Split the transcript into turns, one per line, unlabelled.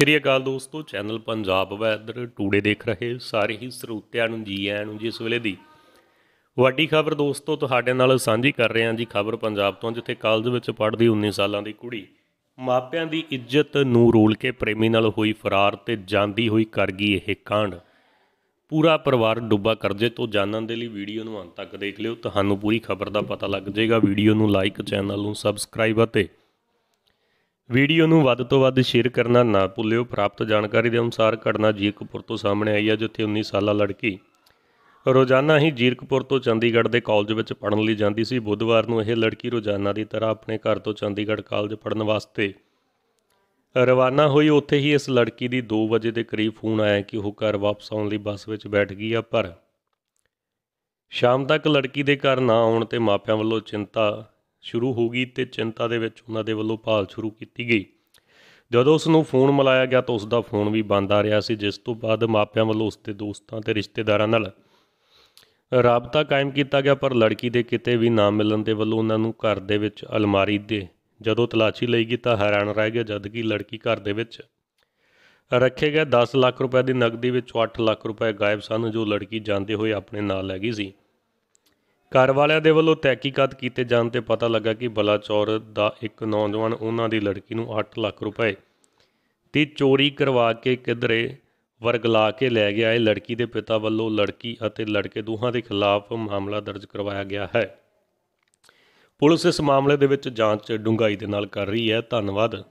ਸ੍ਰੀ ਅਕਾਲ ਦੋਸਤੋ channel Punjab weather today ਦੇਖ ਰਹੇ ਸਾਰੇ ਹੀ ਸਰੋਤਿਆਂ ਨੂੰ ਜੀ ਆਇਆਂ ਨੂੰ ਜਿਸ ਵੇਲੇ ਦੀ ਵੱਡੀ ਖਬਰ ਦੋਸਤੋ ਤੁਹਾਡੇ ਨਾਲ ਸਾਂਝੀ ਕਰ ਰਹੇ ਹਾਂ ਜੀ ਖਬਰ ਪੰਜਾਬ ਤੋਂ ਜਿੱਥੇ ਕਾਲਜ ਵਿੱਚ ਪੜ੍ਹਦੀ 19 ਸਾਲਾਂ ਦੀ ਕੁੜੀ ਮਾਪਿਆਂ ਦੀ ਇੱਜ਼ਤ ਨੂੰ ਰੋਲ ਕੇ ਪ੍ਰੇਮੀ ਨਾਲ ਹੋਈ ਫਰਾਰ ਤੇ ਜਾਂਦੀ ਹੋਈ ਕਰ ਗਈ ਇਹ ਕਾਂਡ ਪੂਰਾ ਪਰਿਵਾਰ ਡੁੱਬਾ ਕਰਜ਼ੇ ਤੋਂ ਜਾਣਨ ਦੇ ਲਈ ਵੀਡੀਓ ਨੂੰ ਅੰਤ ਤੱਕ ਦੇਖ ਲਿਓ ਤੁਹਾਨੂੰ ਪੂਰੀ ਖਬਰ ਦਾ ਪਤਾ ਲੱਗ ਜਾਏਗਾ ਵੀਡੀਓ ਨੂੰ ਲਾਈਕ ਚੈਨਲ ਨੂੰ ਸਬਸਕ੍ਰਾਈਬ ਅਤੇ ਵੀਡੀਓ ਨੂੰ ਵੱਧ ਤੋਂ ਵੱਧ ਸ਼ੇਅਰ ਕਰਨਾ ਨਾ ਭੁੱਲਿਓ ਪ੍ਰਾਪਤ ਜਾਣਕਾਰੀ ਦੇ ਅਨੁਸਾਰ ਘਟਨਾ ਜੀਰਕਪੁਰ ਤੋਂ ਸਾਹਮਣੇ ਆਈ ਹੈ ਜਿੱਥੇ 19 ਸਾਲਾ ਲੜਕੀ ਰੋਜ਼ਾਨਾ ਹੀ ਜੀਰਕਪੁਰ ਤੋਂ ਚੰਡੀਗੜ੍ਹ ਦੇ ਕਾਲਜ ਵਿੱਚ ਪੜ੍ਹਨ ਲਈ ਜਾਂਦੀ ਸੀ ਬੁੱਧਵਾਰ ਨੂੰ ਇਹ ਲੜਕੀ ਰੋਜ਼ਾਨਾ ਦੀ ਤਰ੍ਹਾਂ ਆਪਣੇ ਘਰ ਤੋਂ ਚੰਡੀਗੜ੍ਹ ਕਾਲਜ ਪੜ੍ਹਨ ਵਾਸਤੇ ਰਵਾਨਾ ਹੋਈ ਉੱਥੇ ਹੀ ਇਸ ਲੜਕੀ ਦੀ 2 ਵਜੇ ਦੇ ਕਰੀਬ ਫੋਨ ਆਇਆ ਕਿ ਉਹ ਘਰ ਵਾਪਸ ਆਉਣ ਲਈ ਬੱਸ ਵਿੱਚ ਬੈਠ ਗਈ ਆ ਪਰ ਸ਼ਾਮ ਤੱਕ ਲੜਕੀ ਦੇ ਘਰ ਨਾ ਆਉਣ ਤੇ ਮਾਪਿਆਂ ਵੱਲੋਂ ਚਿੰਤਾ ਸ਼ੁਰੂ ਹੋ ਗਈ ਤੇ ਚਿੰਤਾ ਦੇ ਵਿੱਚ ਉਹਨਾਂ ਦੇ ਵੱਲੋਂ ਭਾਲ ਸ਼ੁਰੂ ਕੀਤੀ ਗਈ ਜਦੋਂ ਉਸ ਨੂੰ ਫੋਨ ਮਿਲਾਇਆ ਗਿਆ ਤਾਂ ਉਸ ਦਾ ਫੋਨ ਵੀ ਬੰਦ ਆ ਰਿਹਾ ਸੀ ਜਿਸ ਤੋਂ ਬਾਅਦ ਮਾਪਿਆਂ ਵੱਲੋਂ ਉਸ ਦੇ ਦੋਸਤਾਂ ਤੇ ਰਿਸ਼ਤੇਦਾਰਾਂ ਨਾਲ ਰਾਬਤਾ ਕਾਇਮ ਕੀਤਾ ਗਿਆ ਪਰ ਲੜਕੀ ਦੇ ਕਿਤੇ ਵੀ ਨਾ ਮਿਲਣ ਦੇ ਵੱਲੋਂ ਉਹਨਾਂ ਨੂੰ ਘਰ ਦੇ ਵਿੱਚ ਅਲਮਾਰੀ ਦੇ ਜਦੋਂ ਤਲਾਸ਼ੀ ਲਈ ਗਈ ਤਾਂ ਹੈਰਾਨ ਰਹਿ ਗਿਆ ਜਦ ਕਿ ਲੜਕੀ ਘਰ ਦੇ ਵਿੱਚ ਰੱਖੇ ਗਏ 10 ਲੱਖ ਰੁਪਏ ਦੀ ਨਕਦੀ ਵਿੱਚੋਂ 8 ਲੱਖ ਰੁਪਏ ਗਾਇਬ ਸਨ ਜੋ ਲੜਕੀ ਜਾਂਦੇ ਹੋਏ ਆਪਣੇ ਨਾਲ ਲੈ ਗਈ ਸੀ ਘਰ ਵਾਲਿਆਂ ਦੇ ਵੱਲੋਂ ਤਹਿਕੀਕਾਤ ਕੀਤੇ ਜਾਣ ਤੇ ਪਤਾ ਲੱਗਾ ਕਿ ਬਲਾਚੌਰ ਦਾ ਇੱਕ ਨੌਜਵਾਨ ਉਹਨਾਂ ਦੀ ਲੜਕੀ ਨੂੰ 8 ਲੱਖ ਰੁਪਏ ਤੇ ਚੋਰੀ ਕਰਵਾ ਕੇ ਕਿਧਰੇ ਵਰਗਲਾ ਕੇ ਲੈ ਗਿਆ ਹੈ ਲੜਕੀ ਦੇ ਪਿਤਾ ਵੱਲੋਂ ਲੜਕੀ ਅਤੇ ਲੜਕੇ ਦੋਹਾਂ ਦੇ ਖਿਲਾਫ ਮਾਮਲਾ ਦਰਜ ਕਰਵਾਇਆ ਗਿਆ ਹੈ ਪੁਲਿਸ ਇਸ ਮਾਮਲੇ ਦੇ ਵਿੱਚ ਜਾਂਚ ਡੂੰਘਾਈ ਦੇ ਨਾਲ ਕਰ ਰਹੀ ਹੈ ਧੰਨਵਾਦ